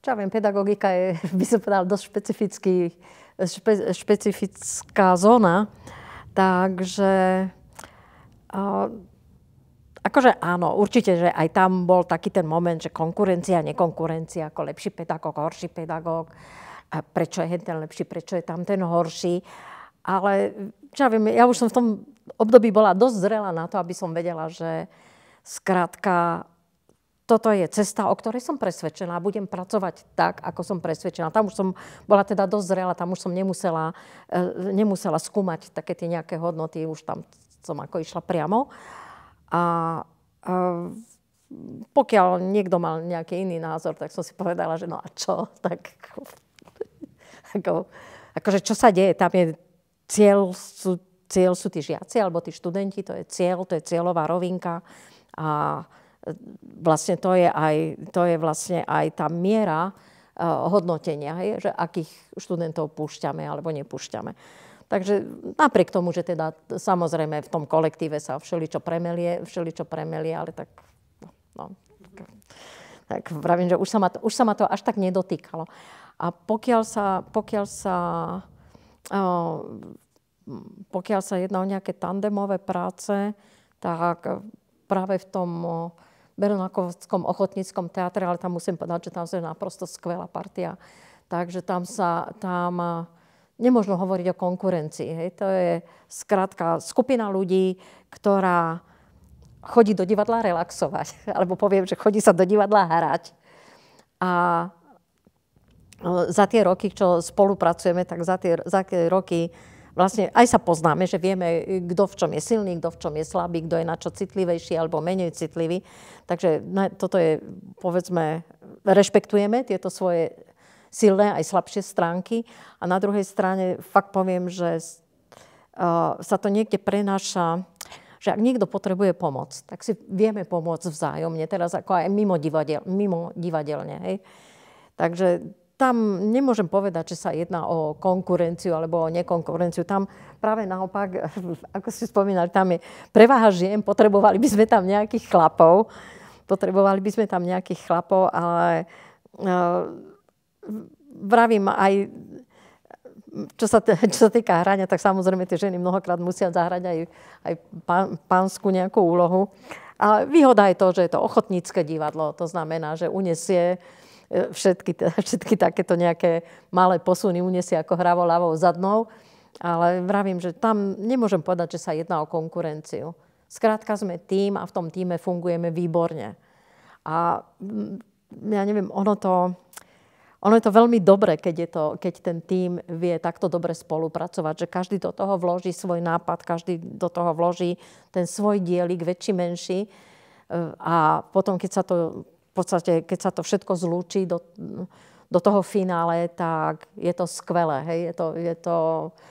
čo ja viem, pedagogika je, (laughs) by som povedal, dosť špecifický, špe, špecifická zóna, takže akože áno, určite, že aj tam bol taký ten moment, že konkurencia, nekonkurencia, ako lepší pedagóg, horší pedagóg, a prečo je ten lepší, prečo je tam ten horší. Ale ja, viem, ja už som v tom období bola dosť zrela na to, aby som vedela, že skrátka toto je cesta, o ktorej som presvedčená. Budem pracovať tak, ako som presvedčená. Tam už som bola teda dosť zrela, tam už som nemusela, e, nemusela skúmať také tie nejaké hodnoty. Už tam som ako išla priamo. A, a pokiaľ niekto mal nejaký iný názor, tak som si povedala, že no a čo? (laughs) Tak ako, ako, akože čo sa deje? Tam je cieľ, sú, cieľ sú tí žiaci alebo tí študenti, to je cieľ, to je cieľová rovinka. A e, vlastne to je aj, to je vlastne aj tá miera uh, hodnotenia, hej, že akých študentov púšťame alebo nepúšťame. Takže napriek tomu, že teda samozrejme v tom kolektíve sa všeličo premelie, všeličo premelie, ale tak... No, no tak, tak pravím, že už sa, ma to, už sa ma to až tak nedotýkalo. A pokiaľ sa, pokiaľ sa, uh, pokiaľ sa jedná o nejaké tandemové práce, tak práve v tom Bernakovskom ochotníckom teatre, ale tam musím povedať, že tam je naprosto skvelá partia. Takže tam sa, tam Nemôžno hovoriť o konkurencii. Hej. To je skrátka skupina ľudí, ktorá chodí do divadla relaxovať. (laughs) Alebo poviem, že chodí sa do divadla hrať. A za tie roky, čo spolupracujeme, tak za tie, za tie roky vlastne aj sa poznáme, že vieme, kto v čom je silný, kto v čom je slabý, kto je na čo citlivejší alebo menej citlivý. Takže toto je, povedzme, rešpektujeme tieto svoje silné aj slabšie stránky. A na druhej strane fakt poviem, že e, sa to niekde prenáša že ak niekto potrebuje pomoc, tak si vieme pomôcť vzájomne, teraz ako aj mimo, divadel, mimo divadelne. Hej. Takže tam nemôžem povedať, že sa jedná o konkurenciu alebo o nekonkurenciu. Tam práve naopak, (laughs) ako si spomínali, tam je prevaha žien, potrebovali by sme tam nejakých chlapov, potrebovali by sme tam nejakých chlapov, ale uh, vravím aj, čo sa, (laughs) čo sa týka hrania, tak samozrejme tie ženy mnohokrát musia zahrať aj, aj pánsku nejakú úlohu. Ale výhoda je to, že je to ochotnícke divadlo. To znamená, že unesie e, všetky, (laughs) všetky takéto nejaké malé posuny, unesie ako hravo ľavou zadnou. Ale vravím, že tam nemôžem povedať, že sa jedná o konkurenciu. Skrátka sme tým a v tom týme fungujeme výborne. A ja neviem, ono to ono je to veľmi dobre, keď, je to, keď ten tým vie takto dobre spolupracovať, že každý do toho vloží svoj nápad, každý do toho vloží ten svoj dielik, väčší, menší. Ehm, a potom, keď sa to, v podstate, keď sa to všetko zlúči do, do toho finále, tak je to skvelé. Hej? Je to, je to,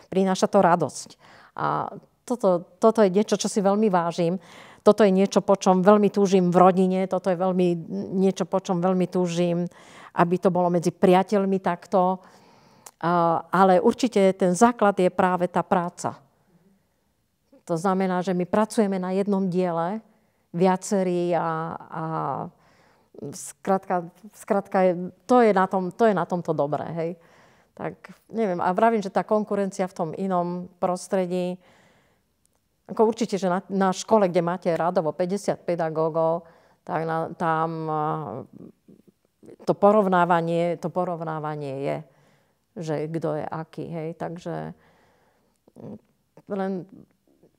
prináša to radosť. A toto, toto je niečo, čo si veľmi vážim. Toto je niečo, po čom veľmi túžim v rodine. Toto je veľmi, niečo, po čom veľmi túžim uh, aby to bolo medzi priateľmi takto. Ale určite ten základ je práve tá práca. To znamená, že my pracujeme na jednom diele, viacerí a, a skratka, skratka to, je na tom, to je na tomto dobré. Hej. Tak neviem, a vravím, že tá konkurencia v tom inom prostredí, ako určite, že na, na škole, kde máte radovo 50 pedagógov, tak na, tam to porovnávanie, to porovnávanie je, že kto je aký. Hej? Takže mm, len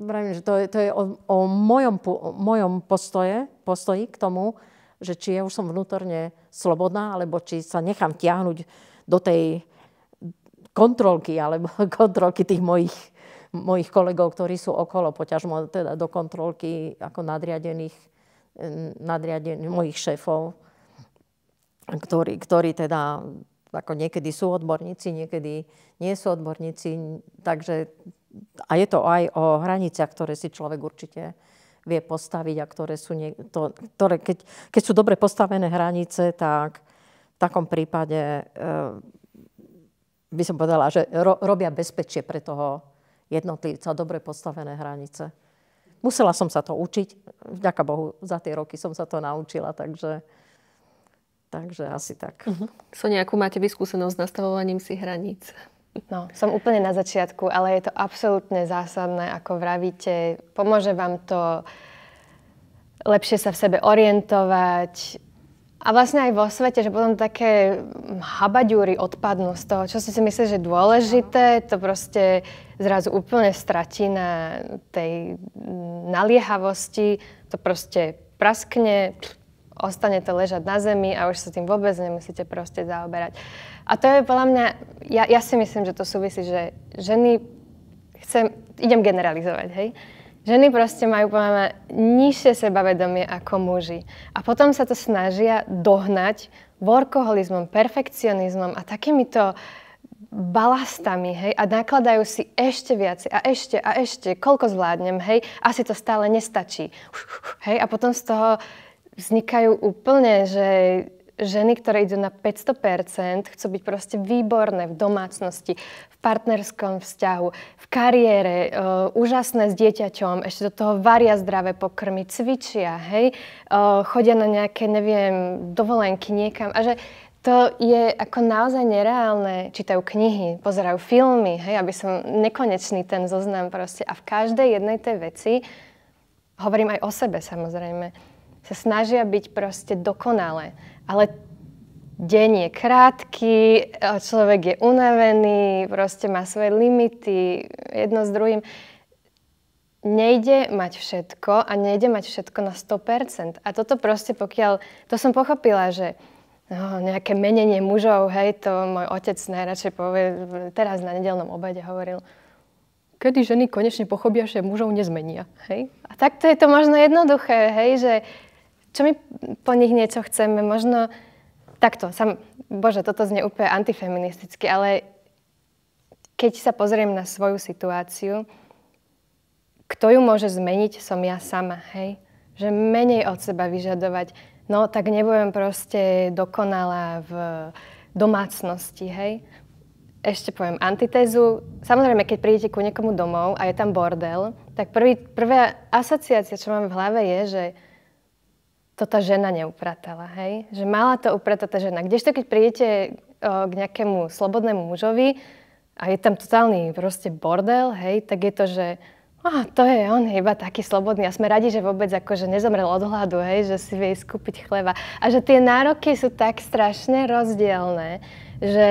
vravím, že to je, to je o, o, mojom, o mojom postoje, postoji k tomu, že či ja už som vnútorne slobodná, alebo či sa nechám tiahnuť do tej kontrolky, alebo (laughs) kontrolky tých mojich, mojich kolegov, ktorí sú okolo, poťažmo teda do kontrolky ako nadriadených, nadriadených mojich šéfov ktorí, ktorí teda ako niekedy sú odborníci, niekedy nie sú odborníci, takže a je to aj o hraniciach, ktoré si človek určite vie postaviť a ktoré sú, nie, to, ktoré, keď, keď sú dobre postavené hranice, tak v takom prípade e, by som povedala, že ro, robia bezpečie pre toho jednotlivca, dobre postavené hranice. Musela som sa to učiť, vďaka Bohu, za tie roky som sa to naučila, takže Takže asi tak. Uh-huh. Mhm. Sonia, akú máte vyskúsenosť s nastavovaním si hraníc? No, som úplne na začiatku, ale je to absolútne zásadné, ako vravíte. Pomôže vám to lepšie sa v sebe orientovať, a vlastne aj vo svete, že potom také habaďúry odpadnú z toho, čo si si myslíš, že je dôležité, to proste zrazu úplne stratí na tej naliehavosti, to proste praskne, ostane to ležať na zemi a už sa tým vôbec nemusíte proste zaoberať. A to je podľa mňa, ja, ja si myslím, že to súvisí, že ženy, chcem, idem generalizovať, hej, ženy proste majú podľa mňa nižšie sebavedomie ako muži. A potom sa to snažia dohnať workoholizmom, perfekcionizmom a takýmito balastami, hej, a nakladajú si ešte viac a ešte a ešte, koľko zvládnem, hej, asi to stále nestačí, hej, a potom z toho vznikajú úplne, že ženy, ktoré idú na 500%, chcú byť proste výborné v domácnosti, v partnerskom vzťahu, v kariére, e, úžasné s dieťaťom, ešte do toho varia zdravé pokrmy, cvičia, hej, e, chodia na nejaké, neviem, dovolenky niekam a že to je ako naozaj nereálne. Čítajú knihy, pozerajú filmy, hej, aby som nekonečný ten zoznam proste. A v každej jednej tej veci hovorím aj o sebe samozrejme sa snažia byť proste dokonalé. Ale deň je krátky, e, človek je unavený, proste má svoje limity, jedno s druhým. Nejde mať všetko a nejde mať všetko na 100%. A toto proste pokiaľ, to som pochopila, že no, nejaké menenie mužov, hej, to môj otec najradšej povie, teraz na nedelnom obede hovoril, kedy ženy konečne pochopia, že mužov nezmenia. Hej? A takto je to možno jednoduché, hej, že čo my po nich niečo chceme? Možno takto, sam, bože, toto znie úplne antifeministicky, ale keď sa pozriem na svoju situáciu, kto ju môže zmeniť, som ja sama, hej? Že menej od seba vyžadovať. No, tak nebudem proste dokonalá v domácnosti, hej? Ešte poviem antitézu. Samozrejme, keď prídete ku niekomu domov a je tam bordel, tak prvý, prvá asociácia, čo mám v hlave je, že to tá žena neupratala, hej? Že mala to upratať tá žena. Kdežto keď prídete k nejakému slobodnému mužovi a je tam totálny proste bordel, hej, tak je to, že oh, to je on je iba taký slobodný a sme radi, že vôbec akože nezomrel od hladu, hej, že si vie skúpiť chleba. A že tie nároky sú tak strašne rozdielne, že,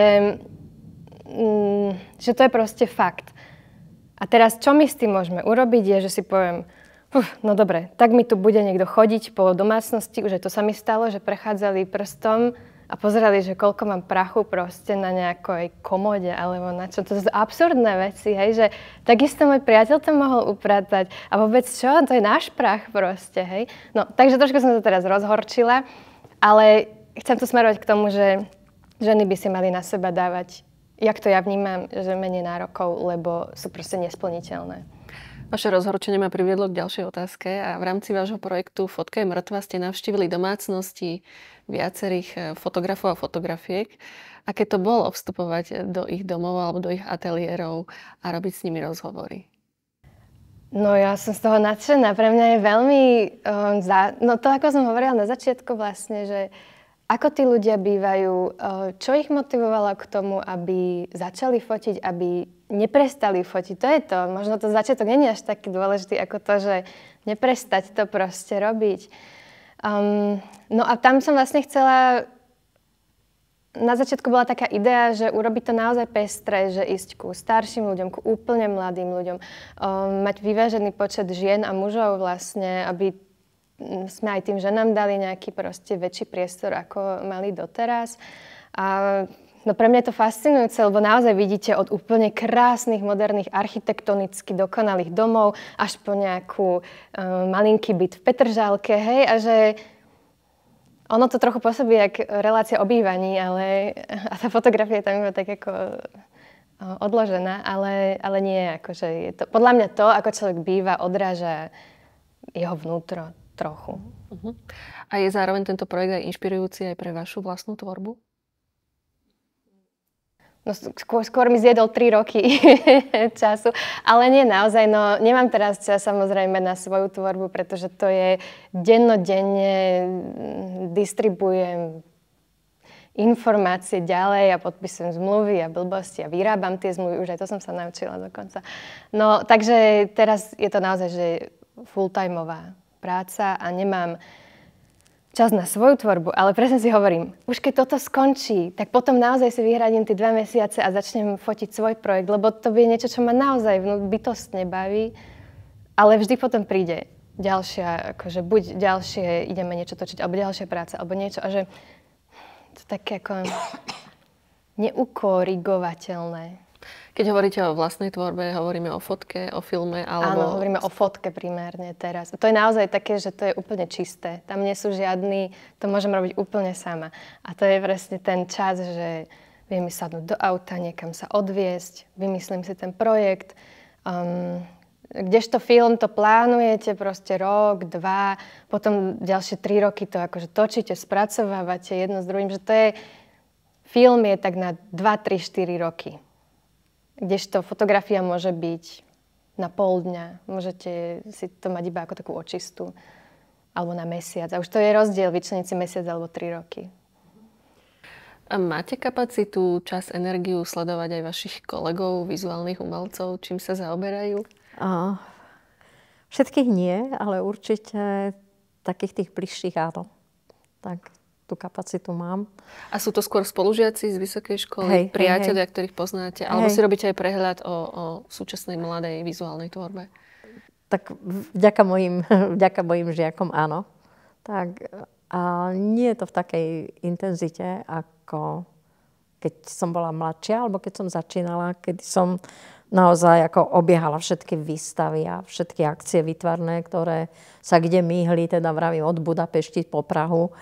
mm, že to je proste fakt. A teraz, čo my s tým môžeme urobiť, je, že si poviem, Uf, no dobre, tak mi tu bude niekto chodiť po domácnosti, už aj to sa mi stalo, že prechádzali prstom a pozerali, že koľko mám prachu proste na nejakej komode alebo na čo. To sú absurdné veci, hej, že takisto môj priateľ to mohol upratať a vôbec čo, to je náš prach proste, hej. No, takže trošku som to teraz rozhorčila, ale chcem to smerovať k tomu, že ženy by si mali na seba dávať, jak to ja vnímam, že menej nárokov, lebo sú proste nesplniteľné. Vaše rozhorčenie ma priviedlo k ďalšej otázke a v rámci vášho projektu Fotka je mŕtva ste navštívili domácnosti viacerých e, fotografov a fotografiek. Aké to bolo vstupovať do ich domov alebo do ich ateliérov a robiť s nimi rozhovory? No ja som z toho nadšená. Pre mňa je veľmi... Um, No to, ako som hovorila na začiatku vlastne, že ako tí ľudia bývajú, e, čo ich motivovalo k tomu, aby začali fotiť, aby neprestali fotiť. To je to. Možno to začiatok není až taký dôležitý ako to, že neprestať to proste robiť. Um, no a tam som vlastne chcela... Na začiatku bola taká idea, že urobiť to naozaj pestre, že ísť ku starším ľuďom, ku úplne mladým ľuďom, um, mať vyvážený počet žien a mužov vlastne, aby sme aj tým ženám dali nejaký proste väčší priestor, ako mali doteraz. A No pre mňa je to fascinujúce, lebo naozaj vidíte od úplne krásnych, moderných, architektonicky dokonalých domov až po nejakú um, malinký byt v Petržálke, hej, a že ono to trochu pôsobí jak relácia obývaní, ale (laughs) a tá fotografia je tam iba tak ako e, odložená, ale, ale nie, akože je to, podľa mňa to, ako človek býva, odráža jeho vnútro trochu. Uh-huh. A je zároveň tento projekt aj inšpirujúci aj pre vašu vlastnú tvorbu? No skôr, skôr mi zjedol 3 roky (laughs) času, ale nie naozaj, no nemám teraz čas samozrejme na svoju tvorbu, pretože to je dennodenne mm, distribujem informácie ďalej a podpisujem zmluvy a blbosti a vyrábam tie zmluvy, už aj to som sa naučila dokonca. No takže teraz je to naozaj, že full-timeová práca a nemám čas na svoju tvorbu, ale presne si hovorím, už keď toto skončí, tak potom naozaj si vyhradím tie dva mesiace a začnem fotiť svoj projekt, lebo to je niečo, čo ma naozaj bytostne baví, ale vždy potom príde ďalšia, akože buď ďalšie ideme niečo točiť, alebo ďalšia práca, alebo niečo a že to také ako (coughs) neukorigovateľné. Keď hovoríte o vlastnej tvorbe, hovoríme o fotke, o filme alebo... Áno, hovoríme o fotke primárne teraz. To je naozaj také, že to je úplne čisté. Tam nie sú žiadni, to môžem robiť úplne sama. A to je presne ten čas, že viem sadnúť do auta, niekam sa odviesť, vymyslím si ten projekt. Um, kdežto film to plánujete proste rok, dva, potom ďalšie tri roky to akože točíte, spracovávate jedno s druhým, že to je, film je tak na 2, 3, 4 roky. Kdežto fotografia môže byť na pol dňa, môžete si to mať iba ako takú očistu, alebo na mesiac. A už to je rozdiel vyčleniť si mesiac alebo tri roky. A máte kapacitu, čas, energiu sledovať aj vašich kolegov, vizuálnych umelcov, čím sa zaoberajú? A, všetkých nie, ale určite takých tých bližších áno. Tak tú kapacitu mám. A sú to skôr spolužiaci z vysokej školy, hej, priatelia, hej, hej. ktorých poznáte? Alebo hej. si robíte aj prehľad o, o súčasnej mladej vizuálnej tvorbe? Tak vďaka mojim, (laughs) vďaka mojim žiakom áno. Tak, a nie je to v takej intenzite, ako keď som bola mladšia, alebo keď som začínala, kedy som naozaj ako obiehala všetky výstavy a všetky akcie vytvarné, ktoré sa kde myhli, teda vravím od Budapešti po Prahu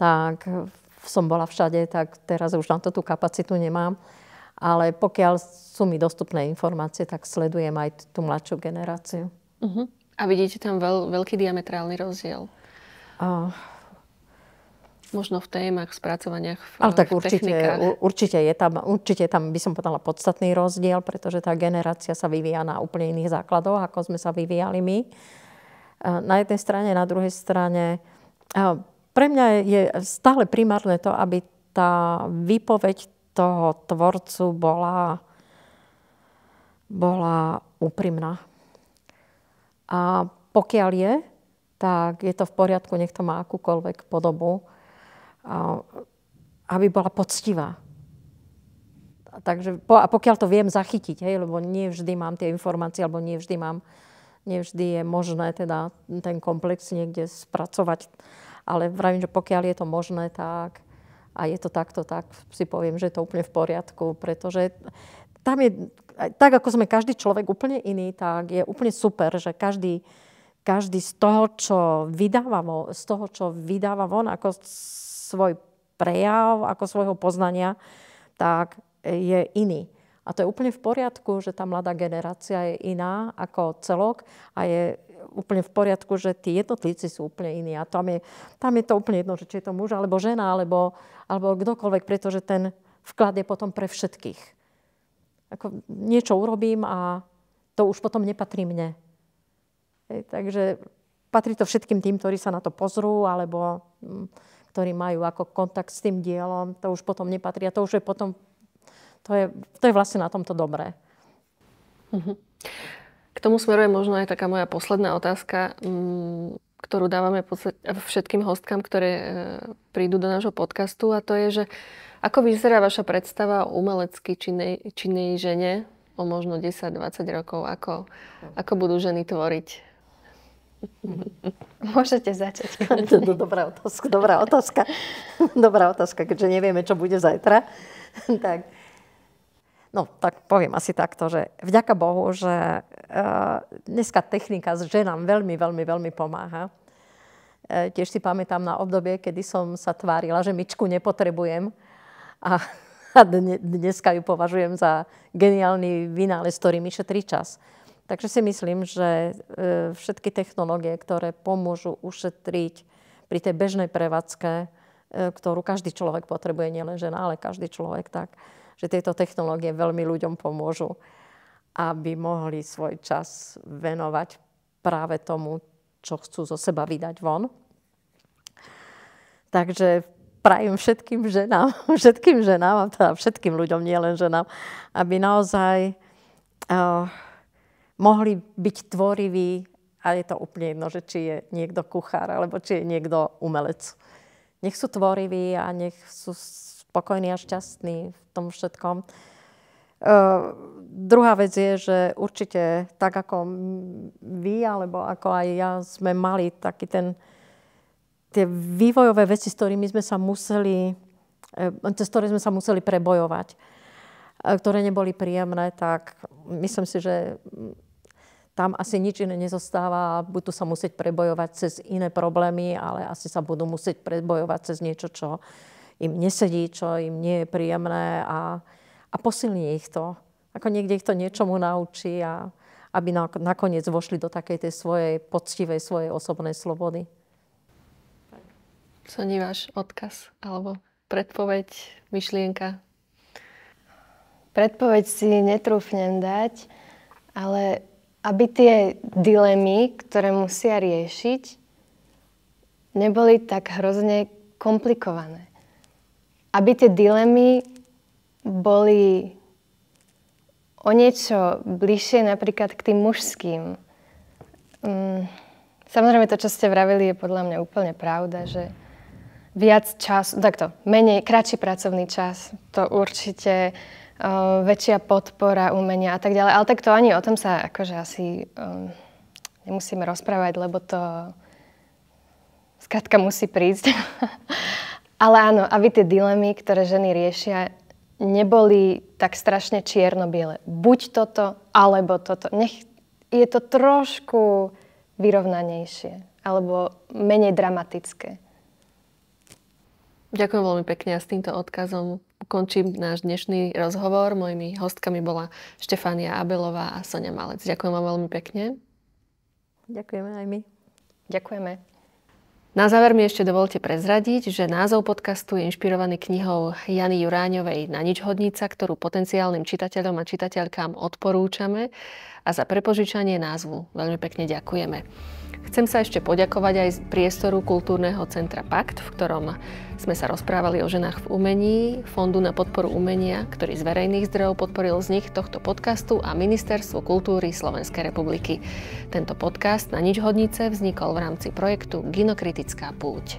tak som bola všade, tak teraz už na to tú kapacitu nemám. Ale pokiaľ sú mi dostupné informácie, tak sledujem aj tú mladšiu generáciu. Uh-huh. A vidíte tam veľ, veľký diametrálny rozdiel? Uh, Možno v témach, spracovaniach, v, ale tak v určite, Určite je, tam, určite tam by som povedala podstatný rozdiel, pretože tá generácia sa vyvíja na úplne iných základoch, ako sme sa vyvíjali my. Na jednej strane, na druhej strane pre mňa je stále primárne to, aby tá výpoveď toho tvorcu bola, bola úprimná. A pokiaľ je, tak je to v poriadku, nech to má akúkoľvek podobu, aby bola poctivá. Takže, a pokiaľ to viem zachytiť, hej, lebo nie vždy mám tie informácie, alebo nie vždy mám, nie vždy je možné teda ten komplex niekde spracovať ale vravím, že pokiaľ je to možné, tak a je to takto, tak si poviem, že je to úplne v poriadku, pretože tam je, tak ako sme každý človek úplne iný, tak je úplne super, že každý, každý z toho, čo vydáva z toho, čo vydáva von ako svoj prejav, ako svojho poznania, tak je iný. A to je úplne v poriadku, že tá mladá generácia je iná ako celok a je úplne v poriadku, že tí jednotlivci sú úplne iní. A tam je, tam je to úplne jedno, že či je to muž alebo žena alebo, alebo kdokoľvek, pretože ten vklad je potom pre všetkých. Ako niečo urobím a to už potom nepatrí mne. E, takže patrí to všetkým tým, ktorí sa na to pozrú alebo mm, ktorí majú ako kontakt s tým dielom, to už potom nepatrí a to už je potom to je, to je vlastne na tomto dobré. Mhm. K tomu smeruje možno aj taká moja posledná otázka, mm, ktorú dávame všetkým hostkám, ktoré e, prídu do nášho podcastu a to je, že ako vyzerá vaša predstava o umelecky činnej, činnej žene o možno 10-20 rokov? Ako, ako budú ženy tvoriť? (laughs) Môžete začať. (laughs) dobrá otázka, dobrá otázka. Dobrá otázka, keďže nevieme, čo bude zajtra. (laughs) tak. No, tak poviem asi takto, že vďaka Bohu, že e, dneska technika s ženám veľmi, veľmi, veľmi pomáha. E, tiež si pamätám na obdobie, kedy som sa tvárila, že myčku nepotrebujem a, (laughs) a dneska ju považujem za geniálny vynález, ktorý mi šetrí čas. Takže si myslím, že e, všetky technológie, ktoré pomôžu ušetriť pri tej bežnej prevádzke, ktorú každý človek potrebuje, nielen žena, ale každý človek, tak že tieto technológie veľmi ľuďom pomôžu, aby mohli svoj čas venovať práve tomu, čo chcú zo seba vydať von. Takže prajem všetkým ženám, (laughs) všetkým ženám, a teda všetkým ľuďom, nielen ženám, aby naozaj uh, mohli byť tvoriví a je to úplne jedno, že či je niekto kuchár alebo či je niekto umelec. Nech sú tvoriví a nech sú spokojní a šťastní tom všetkom. Uh, druhá vec je, že určite tak ako vy, alebo ako aj ja sme mali taký ten, tie vývojové veci, s ktorými sme sa museli, e, cez ktoré sme sa museli prebojovať, e, ktoré neboli príjemné, tak myslím si, že tam asi nič iné nezostáva a budú sa musieť prebojovať cez iné problémy, ale asi sa budú musieť prebojovať cez niečo, čo uh, im nesedí, čo im nie je príjemné a, a posilní ich to. Ako niekde ich to niečomu naučí a aby na, nakoniec vošli do takej tej svojej poctivej, svojej osobnej slobody. Co nie váš odkaz alebo predpoveď, myšlienka? Predpoveď si netrúfnem dať, ale aby tie dilemy, ktoré musia riešiť, neboli tak hrozne komplikované aby tie dilemy boli o niečo bližšie napríklad k tým mužským. Um, samozrejme to, čo ste vravili, je podľa mňa úplne pravda, že viac času, takto, menej, kratší pracovný čas, to určite uh, väčšia podpora umenia a tak ďalej. Ale tak to ani o tom sa akože asi um, nemusíme rozprávať, lebo to skratka musí prísť. (laughs) Ale áno, aby tie dilemy, ktoré ženy riešia, neboli tak strašne čierno-biele. Buď toto, alebo toto. Nech je to trošku vyrovnanejšie alebo menej dramatické. Ďakujem veľmi pekne a s týmto odkazom ukončím náš dnešný rozhovor. Mojimi hostkami bola Štefánia Abelová a Sonia Malec. Ďakujem vám veľmi pekne. Ďakujeme aj my. Ďakujeme. Na záver mi ešte dovolte prezradiť, že názov podcastu je inšpirovaný knihou Jany Juráňovej Na nič hodnica, ktorú potenciálnym čitateľom a čitateľkám odporúčame a za prepožičanie názvu veľmi pekne ďakujeme. Chcem sa ešte poďakovať aj z priestoru Kultúrneho centra Pakt, v ktorom sme sa rozprávali o ženách v umení, Fondu na podporu umenia, ktorý z verejných zdrojov podporil z nich tohto podcastu a Ministerstvo kultúry Slovenskej republiky. Tento podcast na ničhodnice vznikol v rámci projektu Ginokritická púť.